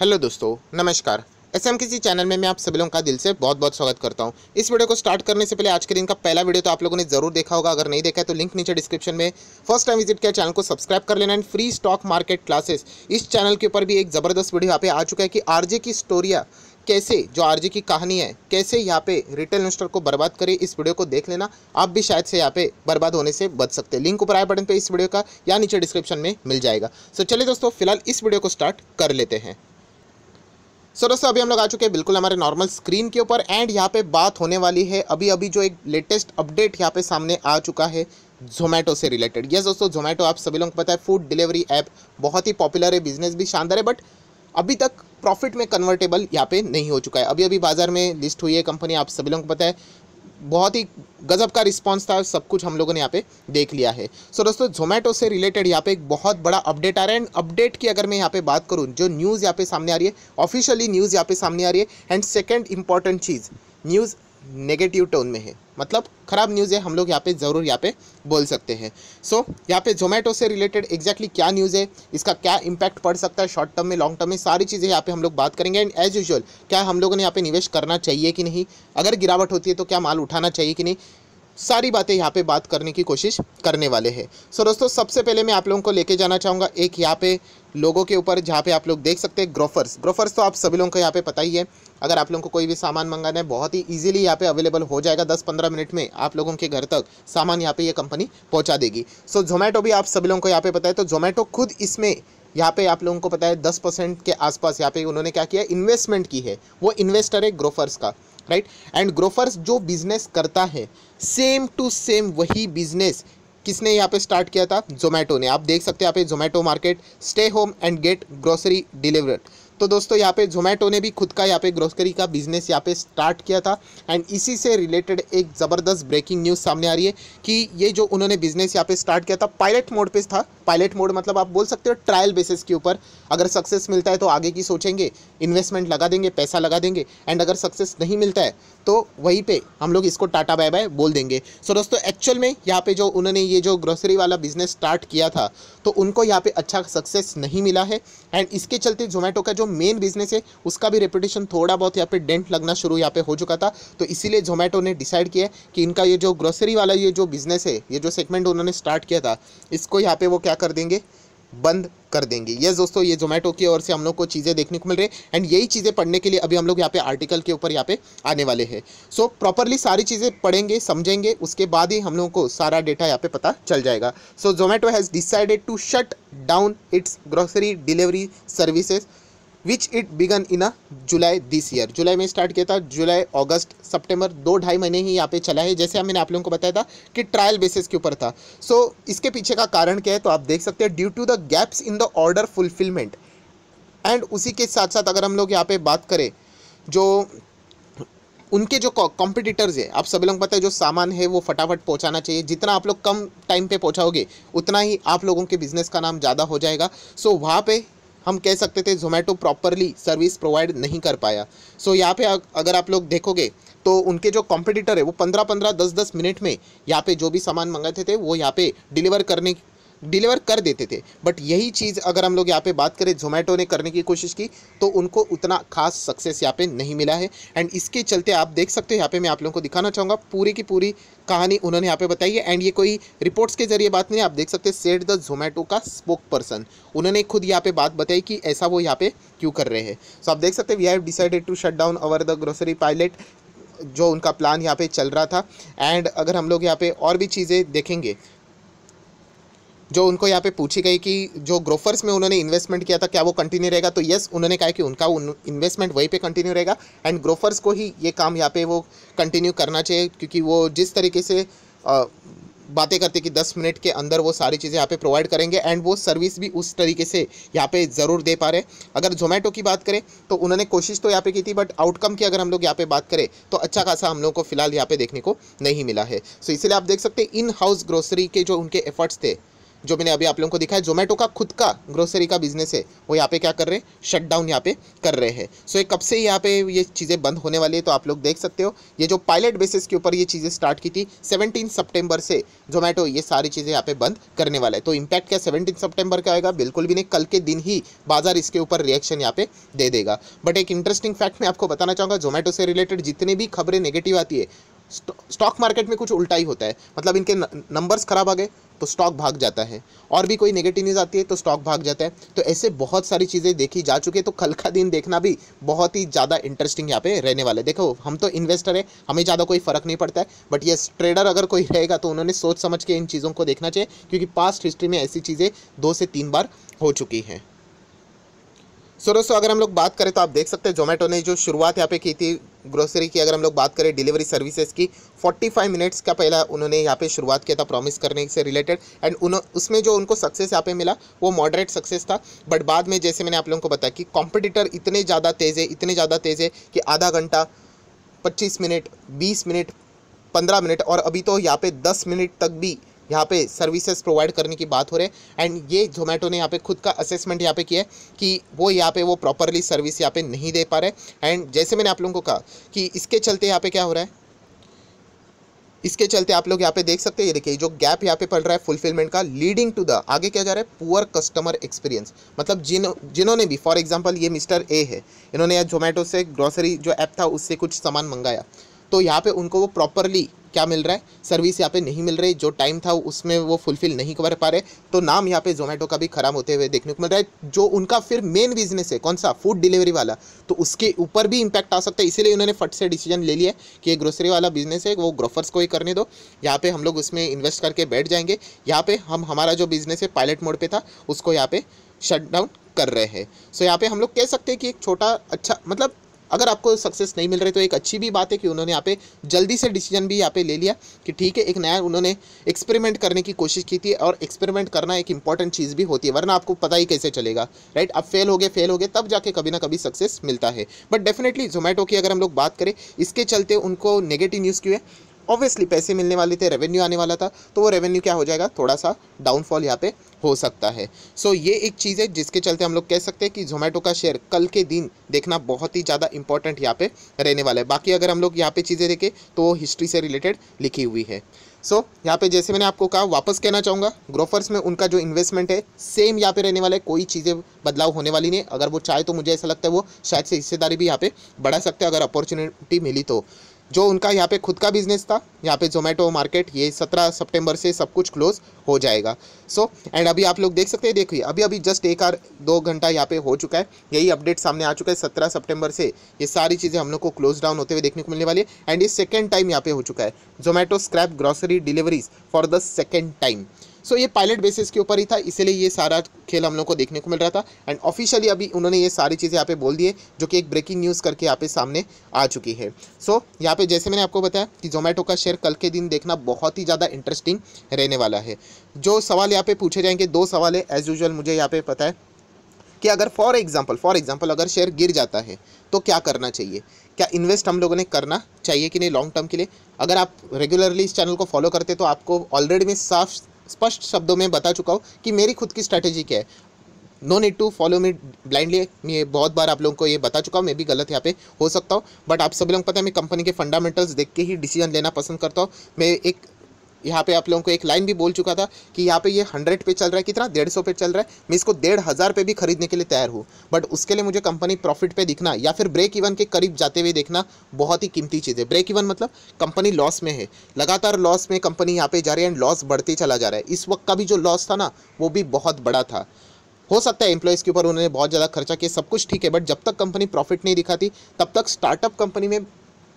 hello दोस्तों नमस्कार S M किसी चैनल में मैं आप सभी लोगों का दिल से बहुत बहुत स्वागत करता हूं इस वीडियो को स्टार्ट करने से पहले आज के दिन का पहला वीडियो तो आप लोगों ने जरूर देखा होगा अगर नहीं देखा है तो लिंक नीचे डिस्क्रिप्शन में फर्स्ट टाइम विजिट किया चैनल को सब्सक्राइब कर लेना and free stock market classes इस चैनल के ऊपर भी एक ज़बरदस्त वीडियो यहाँ पे आ चुका है कि आर की स्टोरिया कैसे जो आर की कहानी है कैसे यहाँ पे रिटेल इन्वेस्टर को बर्बाद करे इस वीडियो को देख लेना आप भी शायद से यहाँ पे बर्बाद होने से बच सकते हैं लिंक ऊपर आए बटन पे इस वीडियो का या नीचे डिस्क्रिप्शन में मिल जाएगा सो चलिए दोस्तों फिलहाल इस वीडियो को स्टार्ट कर लेते हैं सो दोस्तों अभी हम लोग आ चुके हैं बिल्कुल हमारे नॉर्मल स्क्रीन के ऊपर एंड यहाँ पे बात होने वाली है अभी अभी जो एक लेटेस्ट अपडेट यहाँ पे सामने आ चुका है जोमेटो से रिलेटेड यस दोस्तों जोमेटो आप सभी लोगों को पता है फूड डिलीवरी ऐप बहुत ही पॉपुलर है बिजनेस भी शानदार है बट अभी तक प्रॉफिट में कन्वर्टेबल यहाँ पे नहीं हो चुका है अभी अभी बाजार में लिस्ट हुई है कंपनी आप सभी लोगों को पता है बहुत ही गज़ब का रिस्पांस था सब कुछ हम लोगों ने यहाँ पे देख लिया है सो so, दोस्तों जोमेटो से रिलेटेड यहाँ पे एक बहुत बड़ा अपडेट आ रहा है एंड अपडेट की अगर मैं यहाँ पे बात करूँ जो न्यूज़ यहाँ पे सामने आ रही है ऑफिशियली न्यूज़ यहाँ पे सामने आ रही है एंड सेकेंड इंपॉर्टेंट चीज़ न्यूज़ नेगेटिव टोन में है मतलब ख़राब न्यूज़ है हम लोग यहाँ पे ज़रूर यहाँ पे बोल सकते हैं सो so, यहाँ पे जोमेटो से रिलेटेड एग्जैक्टली क्या न्यूज़ है इसका क्या इम्पैक्ट पड़ सकता है शॉर्ट टर्म में लॉन्ग टर्म में सारी चीज़ें यहाँ पे हम लोग बात करेंगे एंड एज यूजल क्या हम लोगों ने यहाँ पे निवेश करना चाहिए कि नहीं अगर गिरावट होती है तो क्या माल उठाना चाहिए कि नहीं सारी बातें यहाँ पे बात करने की कोशिश करने वाले हैं सो दोस्तों सबसे पहले मैं आप लोगों को लेके जाना चाहूँगा एक यहाँ पे लोगों के ऊपर जहाँ पे आप लोग देख सकते हैं ग्रोफर्स ग्रोफर्स तो आप सभी लोगों को यहाँ पे पता ही है अगर आप लोगों को कोई भी सामान मंगाना है बहुत ही इजीली यहाँ पे अवेलेबल हो जाएगा 10-15 मिनट में आप लोगों के घर तक सामान यहाँ पे ये यह कंपनी पहुँचा देगी सो जोमेटो भी आप सभी लोगों को यहाँ पे पता है तो जोमेटो खुद इसमें यहाँ पे आप लोगों को पता है दस परसेंट के आसपास यहाँ पे उन्होंने क्या किया इन्वेस्टमेंट की है वो इन्वेस्टर है ग्रोफर्स का राइट एंड ग्रोफर्स जो बिजनेस करता है सेम टू सेम वही बिजनेस किसने यहाँ पे स्टार्ट किया था जोमेटो ने आप देख सकते हैं यहाँ पे Zomato market stay home and get grocery deliver तो दोस्तों यहाँ पे जोमेटो ने भी खुद का यहाँ पे ग्रोसरी का बिजनेस यहाँ पे स्टार्ट किया था एंड इसी से रिलेटेड एक ज़बरदस्त ब्रेकिंग न्यूज़ सामने आ रही है कि ये जो उन्होंने बिजनेस यहाँ पे स्टार्ट किया था पायलट मोड पे था पायलट मोड मतलब आप बोल सकते हो ट्रायल बेसिस के ऊपर अगर सक्सेस मिलता है तो आगे की सोचेंगे इन्वेस्टमेंट लगा देंगे पैसा लगा देंगे एंड अगर सक्सेस नहीं मिलता है तो वहीं पे हम लोग इसको टाटा बाय बाय बोल देंगे सो so दोस्तों एक्चुअल में यहाँ पे जो उन्होंने ये जो ग्रोसरी वाला बिजनेस स्टार्ट किया था तो उनको यहाँ पे अच्छा सक्सेस नहीं मिला है एंड इसके चलते जोमेटो का जो मेन बिजनेस है उसका भी रेपुटेशन थोड़ा बहुत यहाँ पे डेंट लगना शुरू यहाँ पे हो चुका था तो इसीलिए जोमेटो ने डिसाइड किया कि इनका ये जो ग्रोसरी वाला ये जो बिजनेस है ये जो सेगमेंट उन्होंने स्टार्ट किया था इसको यहाँ पे वो क्या कर देंगे बंद कर देंगे यस दोस्तों ये जोमेटो की ओर से हम लोग को चीज़ें देखने को मिल रही है एंड यही चीज़ें पढ़ने के लिए अभी हम लोग यहाँ पे आर्टिकल के ऊपर यहाँ पे आने वाले हैं सो so, प्रॉपरली सारी चीज़ें पढ़ेंगे समझेंगे उसके बाद ही हम लोगों को सारा डेटा यहाँ पे पता चल जाएगा so Zomato has decided to shut down its grocery delivery services which it began in a July this year जुलाई में स्टार्ट किया था जुलाई अगस्त सितंबर दो ढाई महीने ही यहाँ पे चला है जैसे मैंने आप लोगों को बताया था कि ट्रायल बेसिस के ऊपर था सो so, इसके पीछे का कारण क्या है तो आप देख सकते हैं due to the gaps in the order fulfilment and उसी के साथ साथ अगर हम लोग यहाँ पे बात करें जो उनके जो कॉम्पिटिटर्स है आप सभी लोग पता है जो सामान है वो फटाफट पहुंचाना चाहिए जितना आप लोग कम टाइम पे पहुंचाओगे उतना ही आप लोगों के बिज़नेस का नाम ज़्यादा हो जाएगा सो so, वहाँ पे हम कह सकते थे जोमेटो प्रॉपरली सर्विस प्रोवाइड नहीं कर पाया सो so, यहाँ पे अगर आप लोग देखोगे तो उनके जो कॉम्पिटिटर है वो पंद्रह पंद्रह दस दस मिनट में यहाँ पे जो भी सामान मंगाते थे वो यहाँ पे डिलीवर करने डिलीवर कर देते थे बट यही चीज़ अगर हम लोग यहाँ पे बात करें जोमेटो ने करने की कोशिश की तो उनको उतना खास सक्सेस यहाँ पे नहीं मिला है एंड इसके चलते आप देख सकते हो यहाँ पे मैं आप लोगों को दिखाना चाहूँगा पूरी की पूरी कहानी उन्होंने यहाँ पे बताई है एंड ये कोई रिपोर्ट्स के जरिए बात नहीं आप देख सकते सेट द जोमेटो का स्पोक पर्सन उन्होंने खुद यहाँ पे बात बताई कि ऐसा वो यहाँ पे क्यों कर रहे हैं सो so आप देख सकते we have decided to shut down our the grocery pilot जो उनका प्लान यहाँ पे चल रहा था एंड अगर हम लोग यहाँ पे और भी चीज़ें देखेंगे जो उनको यहाँ पे पूछी गई कि जो ग्रोफर्स में उन्होंने इन्वेस्टमेंट किया था क्या वो कंटिन्यू रहेगा तो येस उन्होंने कहा कि उनका उन, इन्वेस्टमेंट वहीं पे कंटिन्यू रहेगा एंड ग्रोफर्स को ही ये काम यहाँ पे वो कंटिन्यू करना चाहिए क्योंकि वो जिस तरीके से बातें करते कि दस मिनट के अंदर वो सारी चीज़ें यहाँ पे प्रोवाइड करेंगे एंड वो सर्विस भी उस तरीके से यहाँ पे ज़रूर दे पा रहे अगर जोमेटो की बात करें तो उन्होंने कोशिश तो यहाँ पे की थी बट आउटकम की अगर हम लोग यहाँ पे बात करें तो अच्छा खासा हम लोग को फिलहाल यहाँ पे देखने को नहीं मिला है सो so इसलिए आप देख सकते हैं इन हाउस ग्रोसरी के जो उनके एफर्ट्स थे जो मैंने अभी आप लोगों को दिखाया जोमेटो का खुद का ग्रोसरी का बिजनेस है वो यहाँ पे क्या कर रहे हैं शट डाउन यहाँ पे कर रहे हैं सो ये कब से यहाँ पे ये चीज़ें बंद होने वाली है तो आप लोग देख सकते हो ये जो पायलट बेसिस के ऊपर ये चीज़ें स्टार्ट की थी सेवनटीन सेप्टेम्बर से जोमेटो ये सारी चीज़ें यहाँ पे बंद करने वाला है तो इम्पैक्ट क्या सेवनटीन सेप्टेम्बर का आएगा बिल्कुल भी नहीं कल के दिन ही बाजार इसके ऊपर रिएक्शन यहाँ पे दे देगा बट एक इंटरेस्टिंग फैक्ट मैं आपको बताना चाहूँगा जोमेटो से रिलेटेड जितनी भी खबरें नेगेटिव आती है स्टॉक मार्केट में कुछ उल्टा ही होता है मतलब इनके नंबर्स खराब आ गए तो स्टॉक भाग जाता है और भी कोई नेगेटिव न्यूज़ आती है तो स्टॉक भाग जाता है तो ऐसे बहुत सारी चीज़ें देखी जा चुकी है तो कल का दिन देखना भी बहुत ही ज़्यादा इंटरेस्टिंग यहाँ पे रहने वाला है देखो हम तो इन्वेस्टर हैं हमें ज़्यादा कोई फ़र्क नहीं पड़ता है बट ये ट्रेडर अगर कोई रहेगा तो उन्होंने सोच समझ के इन चीज़ों को देखना चाहिए क्योंकि पास्ट हिस्ट्री में ऐसी चीज़ें दो से तीन बार हो चुकी हैं सो दोस्तों अगर हम लोग बात करें तो आप देख सकते हैं जोमेटो ने जो शुरुआत यहाँ पे की थी ग्रोसरी की अगर हम लोग बात करें डिलीवरी सर्विसेज की 45 मिनट्स का पहला उन्होंने यहाँ पे शुरुआत किया था प्रॉमिस करने से रिलेटेड एंड उन उसमें जो उनको सक्सेस यहाँ पे मिला वो मॉडरेट सक्सेस था बट बाद में जैसे मैंने आप लोगों को बताया कि कॉम्पिटिटर इतने ज़्यादा तेज़ है इतने ज़्यादा तेज़ है कि आधा घंटा पच्चीस मिनट बीस मिनट पंद्रह मिनट और अभी तो यहाँ पे दस मिनट तक भी यहाँ पे सर्विसेज प्रोवाइड करने की बात हो रही है एंड ये जोमेटो ने यहाँ पे खुद का असेसमेंट यहाँ पे किया है कि वो यहाँ पे वो प्रॉपरली सर्विस यहाँ पे नहीं दे पा रहे एंड जैसे मैंने आप लोगों को कहा कि इसके चलते यहाँ पे क्या हो रहा है इसके चलते आप लोग यहाँ पे देख सकते हैं ये देखिए जो गैप यहाँ पे पड़ रहा है फुलफिलमेंट का लीडिंग टू द आगे क्या जा रहा है पुअर कस्टमर एक्सपीरियंस मतलब जिन जिन्होंने भी फॉर एग्जांपल ये मिस्टर ए है इन्होंने यहाँ जोमेटो से ग्रॉसरी जो ऐप था उससे कुछ सामान मंगाया तो यहाँ पे उनको वो प्रॉपरली क्या मिल रहा है सर्विस यहाँ पे नहीं मिल रही जो टाइम था उसमें वो फुलफिल नहीं कर पा रहे तो नाम यहाँ पे जोमेटो का भी ख़राब होते हुए देखने को मिल रहा है जो उनका फिर मेन बिजनेस है कौन सा फूड डिलीवरी वाला तो उसके ऊपर भी इम्पैक्ट आ सकता है इसीलिए उन्होंने फट से डिसीजन ले लिया कि ये ग्रोसरी वाला बिजनेस है वो ग्रोफर्स को ही करने दो यहाँ पर हम लोग उसमें इन्वेस्ट करके बैठ जाएंगे यहाँ पर हम हमारा जो बिज़नेस है पायलट मोड पर था उसको यहाँ पर शट डाउन कर रहे हैं सो यहाँ पे हम लोग कह सकते हैं कि एक छोटा अच्छा मतलब अगर आपको सक्सेस नहीं मिल रही तो एक अच्छी भी बात है कि उन्होंने यहाँ पे जल्दी से डिसीजन भी यहाँ पे ले लिया कि ठीक है एक नया उन्होंने एक्सपेरिमेंट करने की कोशिश की थी और एक्सपेरिमेंट करना एक इंपॉर्टेंट चीज़ भी होती है वरना आपको पता ही कैसे चलेगा राइट अब फेल हो गए फेल हो गए तब जाके कभी ना कभी सक्सेस मिलता है बट डेफिनेटली जोमेटो की अगर हम लोग बात करें इसके चलते उनको नेगेटिव न्यूज़ क्यों है ऑब्वियसली पैसे मिलने वाले थे रेवेन्यू आने वाला था तो वो रेवेन्यू क्या हो जाएगा थोड़ा सा डाउनफॉल यहाँ पे हो सकता है सो so, ये एक चीज़ है जिसके चलते हम लोग कह सकते हैं कि जोमेटो का शेयर कल के दिन देखना बहुत ही ज़्यादा इंपॉर्टेंट यहाँ पे रहने वाला है बाकी अगर हम लोग यहाँ पे चीज़ें देखें तो वो हिस्ट्री से रिलेटेड लिखी हुई है सो so, यहाँ पे जैसे मैंने आपको कहा वापस कहना चाहूँगा ग्रोफर्स में उनका जो इन्वेस्टमेंट है सेम यहाँ पे रहने वाला है कोई चीज़ें बदलाव होने वाली नहीं अगर वो चाहे तो मुझे ऐसा लगता है वो शायद से हिस्सेदारी भी यहाँ पे बढ़ा सकते हैं अगर अपॉर्चुनिटी मिली तो जो उनका यहाँ पे खुद का बिजनेस था यहाँ पे जोमेटो मार्केट ये सत्रह सितंबर से सब कुछ क्लोज हो जाएगा सो so, एंड अभी आप लोग देख सकते हैं देखिए अभी अभी जस्ट एक आर दो घंटा यहाँ पे हो चुका है यही अपडेट सामने आ चुका है सत्रह सितंबर से ये सारी चीज़ें हम लोग को क्लोज डाउन होते हुए देखने को मिलने वाली है एंड ये सेकेंड टाइम यहाँ पे हो चुका है Zomato scrap grocery deliveries for the second time so ये पायलट बेसिस के ऊपर ही था इसीलिए ये सारा खेल हम लोग को देखने को मिल रहा था एंड ऑफिशियली अभी उन्होंने ये सारी चीज़ें यहाँ पे बोल दिए जो कि एक ब्रेकिंग न्यूज़ करके यहाँ पे सामने आ चुकी है सो so, यहाँ पे जैसे मैंने आपको बताया कि जोमेटो का शेयर कल के दिन देखना बहुत ही ज़्यादा इंटरेस्टिंग रहने वाला है जो सवाल यहाँ पे पूछे जाएंगे दो सवाल है एज़ यूजल मुझे यहाँ पे पता है कि अगर फॉर एग्जाम्पल फॉर एग्जाम्पल अगर शेयर गिर जाता है तो क्या करना चाहिए क्या इन्वेस्ट हम लोगों ने करना चाहिए कि नहीं लॉन्ग टर्म के लिए अगर आप रेगुलरली इस चैनल को फॉलो करते तो आपको ऑलरेडी में साफ स्पष्ट शब्दों में बता चुका हूँ कि मेरी खुद की स्ट्रैटेजी क्या है no need to follow me blindly मैं बहुत बार आप लोगों को ये बता चुका हूँ मैं भी गलत यहाँ पे हो सकता हूँ बट आप सभी लोग पता है मैं कंपनी के फंडामेंटल्स देख के ही डिसीजन लेना पसंद करता हूँ मैं एक यहाँ पे आप लोगों को एक लाइन भी बोल चुका था कि यहाँ पे ये हंड्रेड पे चल रहा है कितना डेढ़ सौ पे चल रहा है मैं इसको डेढ़ हज़ार पे भी खरीदने के लिए तैयार हूँ बट उसके लिए मुझे कंपनी प्रॉफिट पे दिखना या फिर ब्रेक इवन के करीब जाते हुए देखना बहुत ही कीमती चीज़ है ब्रेक इवन मतलब कंपनी लॉस में है लगातार लॉस में कंपनी यहाँ पर जा रही है एंड लॉस बढ़ते चला जा रहा है इस वक्त का भी जो लॉस था ना वो भी बहुत बड़ा था हो सकता है एम्प्लॉयज़ के ऊपर उन्होंने बहुत ज़्यादा खर्चा किया सब कुछ ठीक है बट जब तक कंपनी प्रॉफिट नहीं दिखाती तब तक स्टार्टअप कंपनी में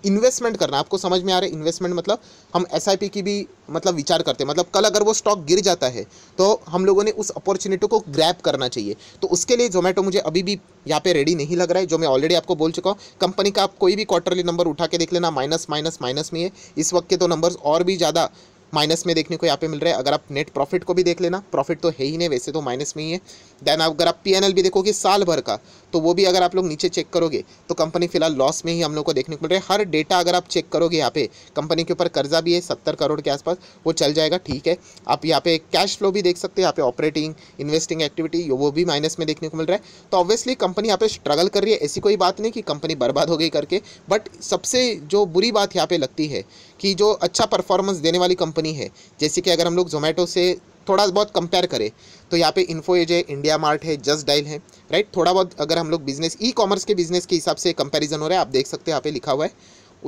इन्वेस्टमेंट करना आपको समझ में आ रहा है इन्वेस्टमेंट मतलब हम एस की भी मतलब विचार करते हैं मतलब कल अगर वो स्टॉक गिर जाता है तो हम लोगों ने उस अपॉर्चुनिटी को ग्रैप करना चाहिए तो उसके लिए जोमेटो मुझे अभी भी यहाँ पे रेडी नहीं लग रहा है जो मैं ऑलरेडी आपको बोल चुका हूँ कंपनी का आप कोई भी क्वार्टरली नंबर उठा के देख लेना माइनस माइनस माइनस में है इस वक्त के तो नंबर्स और भी ज़्यादा माइनस में देखने को यहाँ पे मिल रहा है अगर आप नेट प्रॉफिट को भी देख लेना प्रॉफिट तो है ही नहीं वैसे तो माइनस में ही है देन अगर आप पी भी देखोगे साल भर का तो वो भी अगर आप लोग नीचे चेक करोगे तो कंपनी फिलहाल लॉस में ही हम लोग को देखने को मिल रहा है हर डेटा अगर आप चेक करोगे यहाँ पे कंपनी के ऊपर कर्जा भी है सत्तर करोड़ के आसपास वो चल जाएगा ठीक है आप यहाँ पे कैश फ्लो भी देख सकते हैं यहाँ पे ऑपरेटिंग इन्वेस्टिंग एक्टिविटी वो भी माइनस में देखने को मिल रहा है तो ऑब्वियसली कंपनी यहाँ पे स्ट्रगल कर रही है ऐसी कोई बात नहीं कि कंपनी बर्बाद हो गई करके बट सबसे जो बुरी बात यहाँ पे लगती है कि जो अच्छा परफॉर्मेंस देने वाली कंपनी है जैसे कि अगर हम लोग जोमेटो से थोड़ा बहुत कंपेयर करें तो यहाँ पे इन्फो एज है इंडिया मार्ट है जस्ट डाइल है राइट थोड़ा बहुत अगर हम लोग बिजनेस ई कॉमर्स के बिजनेस के हिसाब से कंपैरिजन हो रहा है आप देख सकते हैं यहाँ पे लिखा हुआ है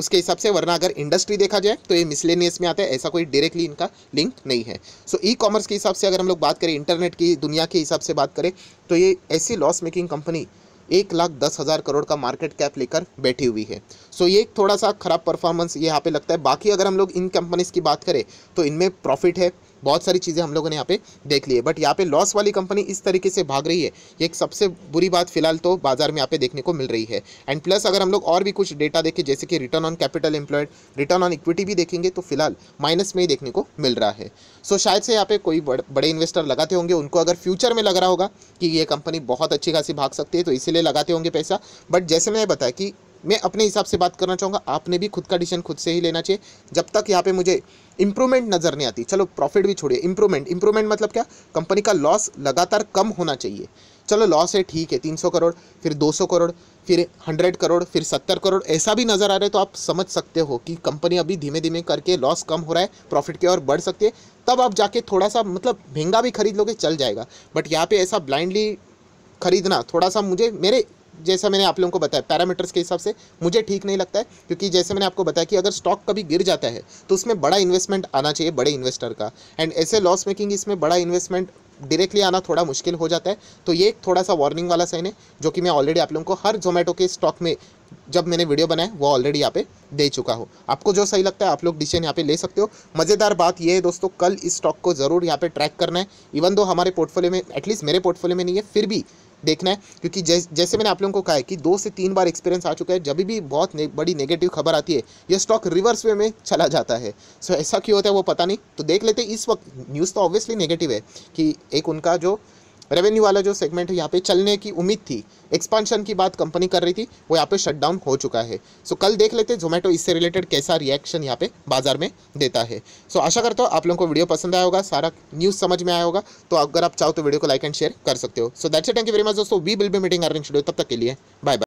उसके हिसाब से वरना अगर इंडस्ट्री देखा जाए तो ये मिसलेनियस में आता है ऐसा कोई डायरेक्टली इनका लिंक नहीं है सो ई कॉमर्स के हिसाब से अगर हम लोग बात करें इंटरनेट की दुनिया के हिसाब से बात करें तो ये ऐसी लॉस मेकिंग कंपनी एक लाख दस हज़ार करोड़ का मार्केट कैप लेकर बैठी हुई है सो ये एक थोड़ा सा खराब परफॉर्मेंस यहाँ पे लगता है बाकी अगर हम लोग इन कंपनीज़ की बात करें तो इनमें प्रॉफिट है बहुत सारी चीज़ें हम लोगों ने यहाँ पे देख ली है बट यहाँ पे लॉस वाली कंपनी इस तरीके से भाग रही है ये एक सबसे बुरी बात फिलहाल तो बाजार में यहाँ पे देखने को मिल रही है एंड प्लस अगर हम लोग और भी कुछ डेटा देखें जैसे कि return on capital employed return on equity भी देखेंगे तो फिलहाल माइनस में ही देखने को मिल रहा है सो शायद से यहाँ पे कोई बड़, बड़े इन्वेस्टर लगाते होंगे उनको अगर फ्यूचर में लग रहा होगा कि ये कंपनी बहुत अच्छी खासी भाग सकती है तो इसीलिए लगाते होंगे पैसा बट जैसे मैंने बताया कि मैं अपने हिसाब से बात करना चाहूँगा आपने भी खुद का डिसीजन खुद से ही लेना चाहिए जब तक यहाँ पे मुझे इंप्रूवमेंट नज़र नहीं आती चलो प्रॉफिट भी छोड़िए इंप्रूवमेंट इंप्रूवमेंट मतलब क्या कंपनी का लॉस लगातार कम होना चाहिए चलो लॉस है ठीक है तीन करोड़ फिर दो करोड़ फिर हंड्रेड करोड़ फिर सत्तर करोड़ ऐसा भी नज़र आ रहा है तो आप समझ सकते हो कि कंपनी अभी धीमे धीमे करके लॉस कम हो रहा है प्रॉफिट की ओर बढ़ सकती है तब आप जाके थोड़ा सा मतलब महंगा भी खरीद लोगे चल जाएगा बट यहाँ पे ऐसा ब्लाइंडली खरीदना थोड़ा सा मुझे मेरे जैसा मैंने आप लोगों को बताया पैरामीटर्स के हिसाब से मुझे ठीक नहीं लगता है क्योंकि जैसे मैंने आपको बताया कि अगर स्टॉक कभी गिर जाता है तो उसमें बड़ा इन्वेस्टमेंट आना चाहिए बड़े इन्वेस्टर का एंड ऐसे लॉस मेकिंग इसमें बड़ा इन्वेस्टमेंट डायरेक्टली आना थोड़ा मुश्किल हो जाता है तो ये एक थोड़ा सा वार्निंग वाला साइन है जो कि मैं ऑलरेडी आप लोगों को हर जोमेटो के स्टॉक में जब मैंने वीडियो बनाया वो ऑलरेडी यहाँ पे दे चुका हो आपको जो सही लगता है आप लोग डिसीजन यहाँ पे ले सकते हो मज़ेदार बात ये है दोस्तों कल इस स्टॉक को ज़रूर यहाँ पे ट्रैक करना है इवन दो हमारे पोर्टफोलियो में एटलीस्ट मेरे पोर्टफोलियो में नहीं है फिर भी देखना है क्योंकि जैसे मैंने आप लोगों को कहा है कि दो से तीन बार एक्सपीरियंस आ चुका है जब भी बहुत ने, बड़ी नेगेटिव खबर आती है यह स्टॉक रिवर्स वे में चला जाता है सो ऐसा क्यों होता है वो पता नहीं तो देख लेते इस वक्त न्यूज़ तो ऑब्वियसली नेगेटिव है कि एक उनका जो रेवेन्यू वाला जो सेगमेंट है यहाँ पे चलने की उम्मीद थी एक्सपांशन की बात कंपनी कर रही थी वो यहाँ पे शटडाउन हो चुका है सो कल देख लेते जोमेटो इससे रिलेटेड कैसा रिएक्शन यहाँ पे बाजार में देता है सो आशा करता हूँ आप लोगों को वीडियो पसंद आया होगा सारा न्यूज़ समझ में आया होगा तो अगर आप चाहो तो वीडियो को लाइक एंड शेयर कर सकते हो so that's thank you very much दोस्तों we will be meeting earning schedule तब तक के लिए बाय बाय